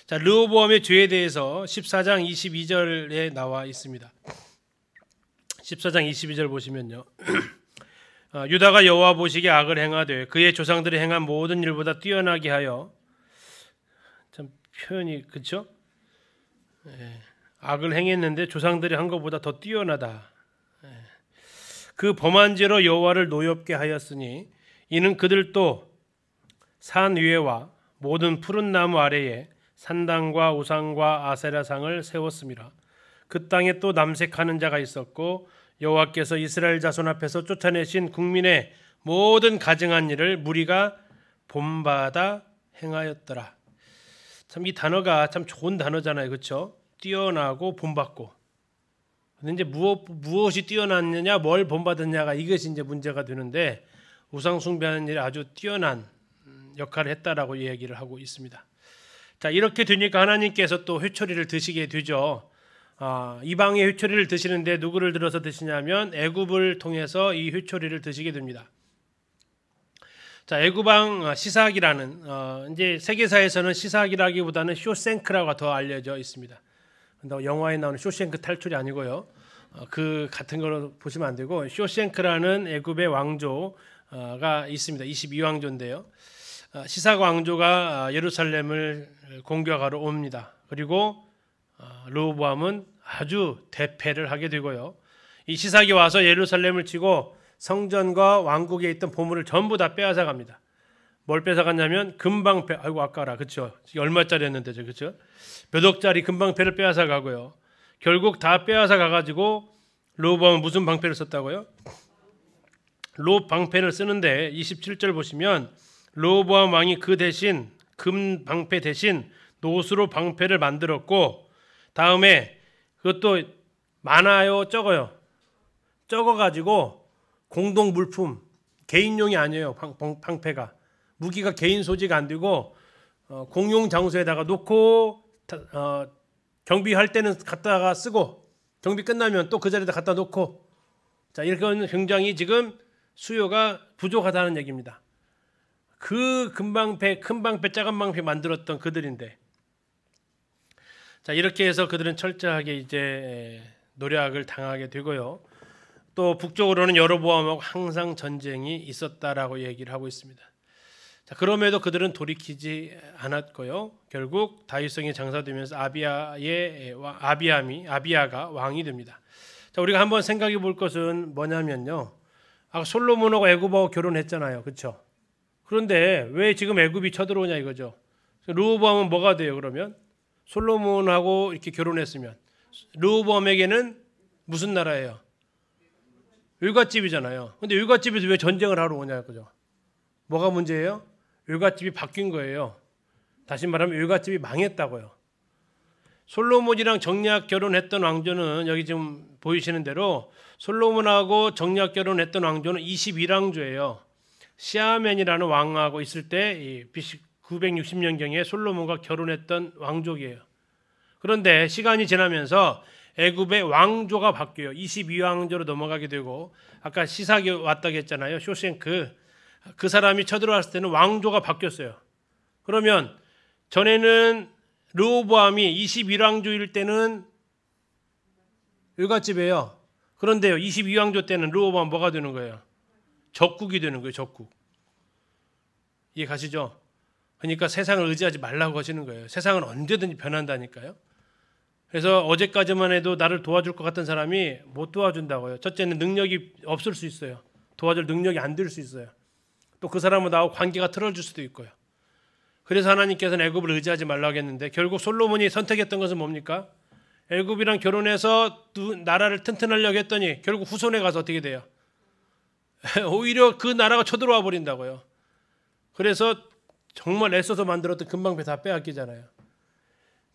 자, 르호보암의 죄에 대해서 14장 22절에 나와 있습니다. 14장 22절 보시면요. 아, 유다가 여호와 보시기에 악을 행하되 그의 조상들이 행한 모든 일보다 뛰어나게 하여 참 표현이 그렇죠? 예. 악을 행했는데 조상들이 한 것보다 더 뛰어나다. 예. 그 범한 죄로 여호와를 노엽게 하였으니 이는 그들도 산 위에와 모든 푸른 나무 아래에 산당과 우상과 아세라상을 세웠습니다그 땅에 또 남색하는 자가 있었고 여호와께서 이스라엘 자손 앞에서 쫓아내신 국민의 모든 가증한 일을 무리가 본받아 행하였더라. 참 이 단어가 참 좋은 단어잖아요, 그렇죠? 뛰어나고 본받고 근데 이제 무엇 무엇이 뛰어났느냐 뭘 본받았냐가 이것이 이제 문제가 되는데 우상 숭배하는 일에 아주 뛰어난 역할을 했다라고 얘기를 하고 있습니다. 자 이렇게 되니까 하나님께서 또 회초리를 드시게 되죠. 아, 이방의 회초리를 드시는데 누구를 들어서 드시냐면 애굽을 통해서 이 회초리를 드시게 됩니다. 자, 애굽왕 아, 시사학이라는 어, 이제 세계사에서는 시사학이라기보다는 쇼생크라고 더 알려져 있습니다. 영화에 나오는 쇼생크 탈출이 아니고요. 어, 그 같은 걸로 보시면 안 되고 쇼생크라는 애굽의 왕조가 있습니다. 22왕조인데요. 어, 시사 왕조가 어, 예루살렘을 공격하러 옵니다. 그리고 로보암은 아주 대패를 하게 되고요. 이 시사기 와서 예루살렘을 치고 성전과 왕국에 있던 보물을 전부 다 빼앗아 갑니다. 뭘 뺏어갔냐면 금방 배 아이고 아까라 그쵸 얼마짜리 였는데죠 그쵸 몇 억짜리 금방 배를 빼앗아 가고요 결국 다 빼앗아 가가지고 로보암은 무슨 방패를 썼다고요? 로 방패를 쓰는데 27절 보시면 로보암 왕이 그 대신 금 방패 대신 노수로 방패를 만들었고 다음에 그것도 많아요 적어요 적어가지고 공동 물품 개인용이 아니에요 방, 방, 방패가 무기가 개인 소지가 안 되고 어, 공용 장소에다가 놓고 어, 경비할 때는 갖다가 쓰고 경비 끝나면 또 그 자리에다 갖다 놓고 자 이렇게 굉장히 지금 수요가 부족하다는 얘기입니다. 그 금방패, 큰 방패, 작은 방패 만들었던 그들인데 자 이렇게 해서 그들은 철저하게 이제 노략을 당하게 되고요. 또 북쪽으로는 여러보암하고 항상 전쟁이 있었다라고 얘기를 하고 있습니다. 자, 그럼에도 그들은 돌이키지 않았고요. 결국 다윗성이 장사되면서 아비아의 예, 아비암이 아비아가 왕이 됩니다. 자, 우리가 한번 생각해 볼 것은 뭐냐면요. 아까 솔로몬하고 애굽하고 결혼했잖아요. 그렇죠? 그런데 왜 지금 애굽이 쳐들어오냐 이거죠. 르호보암은 뭐가 돼요, 그러면? 솔로몬하고 이렇게 결혼했으면 르호보암에게는 무슨 나라예요? 율갓집이잖아요. 근데 율갓집에서 왜 전쟁을 하러 오냐 이거죠 뭐가 문제예요? 율갓집이 바뀐 거예요. 다시 말하면 율갓집이 망했다고요. 솔로몬이랑 정략 결혼했던 왕조는 여기 지금 보이시는 대로 솔로몬하고 정략 결혼했던 왕조는 2 2왕조예요 시아멘이라는 왕하고 있을 때 960년경에 솔로몬과 결혼했던 왕족이에요. 그런데 시간이 지나면서 애굽의 왕조가 바뀌어요. 22왕조로 넘어가게 되고 아까 시사기 왔다고 했잖아요. 쇼생크 그 사람이 쳐들어왔을 때는 왕조가 바뀌었어요. 그러면 전에는 르호보암이 21왕조일 때는 일가집이에요. 그런데요, 22왕조 때는 르호보암 뭐가 되는 거예요? 적국이 되는 거예요, 적국. 이해 가시죠? 그러니까 세상을 의지하지 말라고 하시는 거예요. 세상은 언제든지 변한다니까요. 그래서 어제까지만 해도 나를 도와줄 것 같은 사람이 못 도와준다고요. 첫째는 능력이 없을 수 있어요. 도와줄 능력이 안 될 수 있어요. 또그 사람은 나하고 관계가 틀어질 수도 있고요. 그래서 하나님께서는 애굽을 의지하지 말라고 했는데 결국 솔로몬이 선택했던 것은 뭡니까? 애굽이랑 결혼해서 두 나라를 튼튼하려고 했더니 결국 후손에 가서 어떻게 돼요? 오히려 그 나라가 쳐들어와 버린다고요. 그래서 정말 애써서 만들었던 금방배 다 빼앗기잖아요.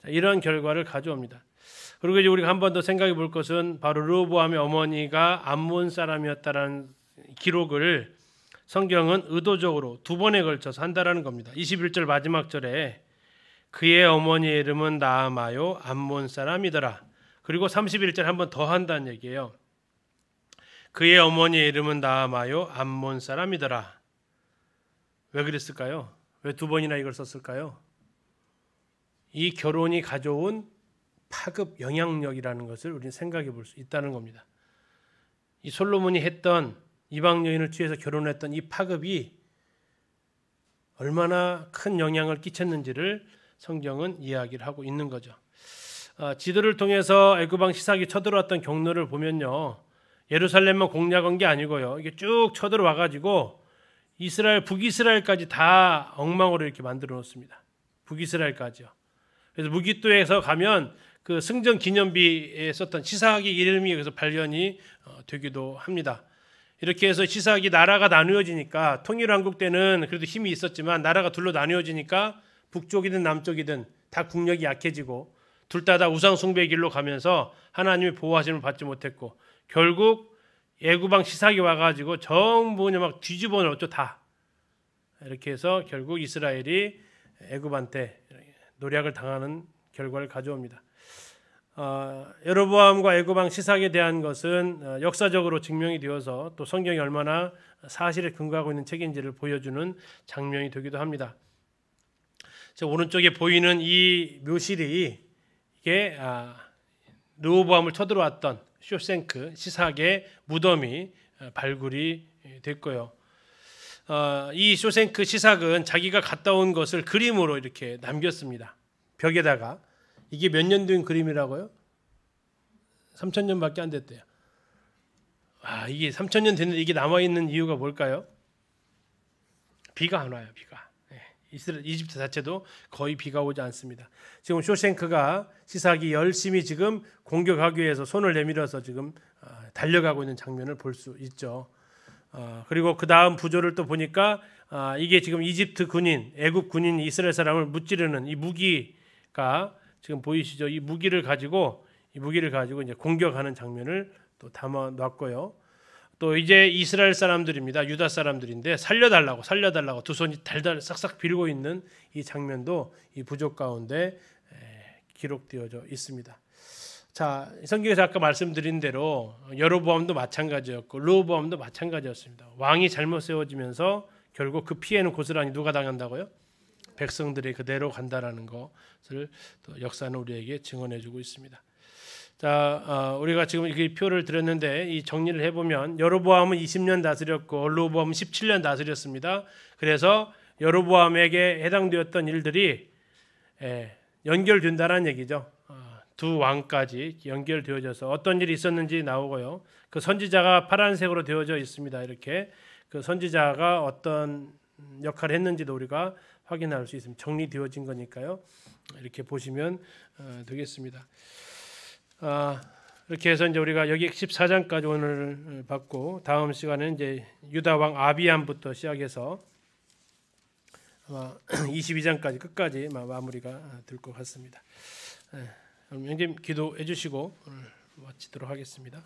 자, 이런 결과를 가져옵니다. 그리고 이제 우리가 한 번 더 생각해 볼 것은 바로 르보암의 어머니가 암몬 사람이었다라는 기록을 성경은 의도적으로 두 번에 걸쳐서 한다라는 겁니다. 21절 마지막 절에 그의 어머니의 이름은 나아마요 암몬 사람이더라. 그리고 31절 한번 더 한다는 얘기예요. 그의 어머니의 이름은 나아마요 암몬 사람이더라. 왜 그랬을까요? 왜 두 번이나 이걸 썼을까요? 이 결혼이 가져온 파급 영향력이라는 것을 우리는 생각해 볼 수 있다는 겁니다. 이 솔로몬이 했던 이방 여인을 취해서 결혼했던 이 파급이 얼마나 큰 영향을 끼쳤는지를 성경은 이야기를 하고 있는 거죠. 아, 지도를 통해서 애굽왕 시삭이 쳐들어왔던 경로를 보면요. 예루살렘만 공략한 게 아니고요. 이게 쭉 쳐들어와 가지고 이스라엘 북이스라엘까지 다 엉망으로 이렇게 만들어 놓습니다. 북이스라엘까지요. 그래서 무기도에서 가면 그 승전 기념비에 썼던 시사의 이름이 여기서 발견이 어, 되기도 합니다. 이렇게 해서 시사학이 나라가 나누어지니까 통일왕국 때는 그래도 힘이 있었지만 나라가 둘로 나누어지니까 북쪽이든 남쪽이든 다 국력이 약해지고 둘다다 우상 숭배의 길로 가면서 하나님의 보호하심을 받지 못했고 결국 애구방 시사기 와가지고 전부 그냥 막 뒤집어 놓죠 다 이렇게 해서 결국 이스라엘이 애굽한테 노략을 당하는 결과를 가져옵니다. 어, 여로보암과 애굽왕 시삭에 대한 것은 어, 역사적으로 증명이 되어서 또 성경이 얼마나 사실에 근거하고 있는 책인지를 보여주는 장면이 되기도 합니다. 제 오른쪽에 보이는 이 묘실이 이게 아, 르호보암을 쳐들어왔던 쇼생크 시삭의 무덤이 어, 발굴이 됐고요. 어, 이 쇼생크 시삭은 자기가 갔다 온 것을 그림으로 이렇게 남겼습니다. 벽에다가 이게 몇 년 된 그림이라고요? 3천 년밖에 안 됐대요. 아 이게 3천 년 됐는데 이게 남아 있는 이유가 뭘까요? 비가 안 와요. 비가. 예, 이스라엘 이집트 자체도 거의 비가 오지 않습니다. 지금 쇼생크가 시사기 열심히 지금 공격하기 위해서 손을 내밀어서 지금 아, 달려가고 있는 장면을 볼 수 있죠. 아, 그리고 그 다음 부조를 또 보니까 아, 이게 지금 이집트 군인, 애굽 군인 이스라엘 사람을 무찌르는 이 무기가 지금 보이시죠? 이 무기를 가지고 이 무기를 가지고 이제 공격하는 장면을 또 담아 놨고요. 또 이제 이스라엘 사람들입니다. 유다 사람들인데 살려달라고 살려달라고 두 손이 달달 싹싹 빌고 있는 이 장면도 이 부족 가운데 기록되어져 있습니다. 자, 성경에서 아까 말씀드린 대로 여로보암도 마찬가지였고 르보암도 마찬가지였습니다. 왕이 잘못 세워지면서 결국 그 피해는 고스란히 누가 당한다고요? 백성들이 그대로 간다라는 것을 역사는 우리에게 증언해주고 있습니다. 자, 어, 우리가 지금 이 표를 드렸는데 이 정리를 해보면 여로보암은 20년 다스렸고 로보암은 17년 다스렸습니다. 그래서 여로보암에게 해당되었던 일들이 예, 연결된다는 얘기죠. 어, 두 왕까지 연결되어져서 어떤 일이 있었는지 나오고요. 그 선지자가 파란색으로 되어져 있습니다. 이렇게 그 선지자가 어떤 역할을 했는지도 우리가 확인할 수 있습니다. 정리되어진 거니까요. 이렇게 보시면 어, 되겠습니다. 아, 이렇게 해서 이제 우리가 여기 14장까지 오늘 봤고 어, 다음 시간에는 이제 유다 왕 아비안부터 시작해서 아마 22장까지 끝까지 마무리가 어, 될것 같습니다. 네, 형님 기도해 주시고 오늘 마치도록 하겠습니다.